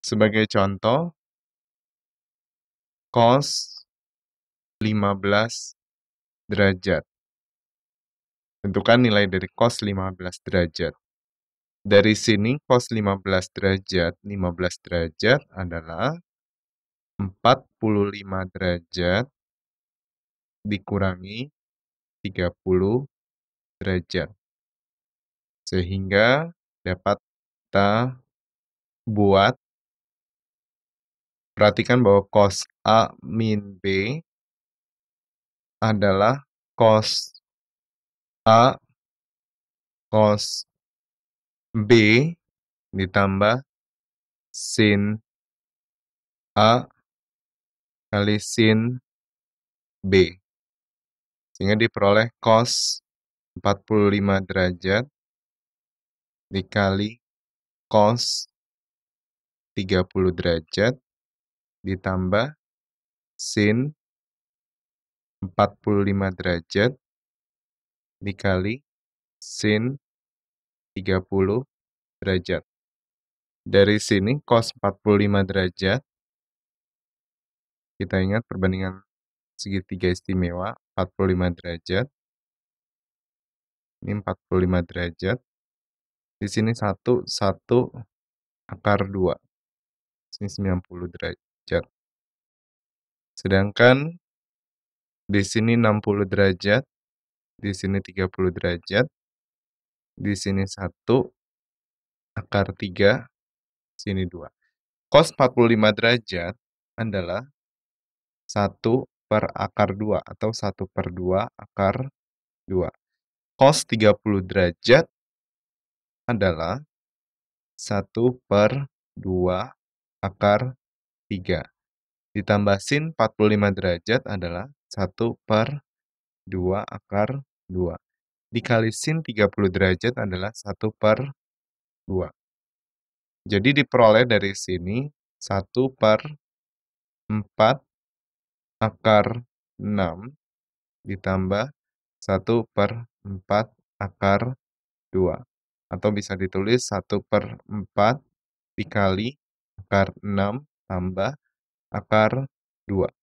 Sebagai contoh, cos 15 derajat. Tentukan nilai dari cos 15 derajat. Dari sini cos 15 derajat, 15 derajat adalah 45 derajat dikurangi 30 derajat. Sehingga dapat kita buat Perhatikan bahwa cos A min B adalah cos A cos B ditambah sin A kali sin B. Sehingga diperoleh cos 45 derajat dikali cos 30 derajat ditambah sin 45 derajat dikali sin 30 derajat. Dari sini cos 45 derajat, kita ingat perbandingan segitiga istimewa 45 derajat. Ini 45 derajat. Di sini 1, 1, akar 2. Di sini 90 derajat derajat. Sedangkan di sini 60 derajat, di sini 30 derajat, di sini 1, akar 3, sini 2. Cos 45 derajat adalah 1 per akar 2 atau 1 per 2 akar 2. Cos 30 derajat adalah 1 per 2 akar 2. 3. Ditambah sin 45 derajat adalah 1 per 2 akar 2. Dikali sin 30 derajat adalah 1 per 2. Jadi diperoleh dari sini 1 per 4 akar 6 ditambah 1 per 4 akar 2. Atau bisa ditulis 1 per 4 dikali akar 6 tambah akar 2.